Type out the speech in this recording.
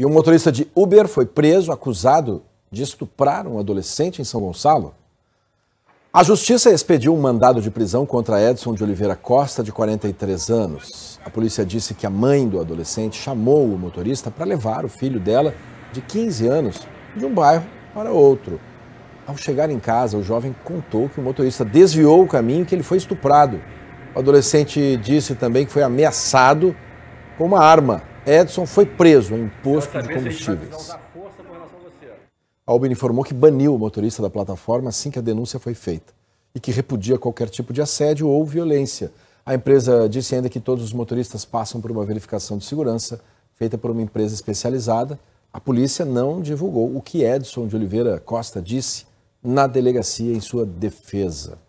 E um motorista de Uber foi preso acusado de estuprar um adolescente em São Gonçalo. A justiça expediu um mandado de prisão contra Edson de Oliveira Costa, de 43 anos. A polícia disse que a mãe do adolescente chamou o motorista para levar o filho dela, de 15 anos, de um bairro para outro. Ao chegar em casa, o jovem contou que o motorista desviou o caminho e que ele foi estuprado. O adolescente disse também que foi ameaçado com uma arma. Edson foi preso em posto de combustíveis. A Albin informou que baniu o motorista da plataforma assim que a denúncia foi feita e que repudia qualquer tipo de assédio ou violência. A empresa disse ainda que todos os motoristas passam por uma verificação de segurança feita por uma empresa especializada. A polícia não divulgou o que Edson de Oliveira Costa disse na delegacia em sua defesa.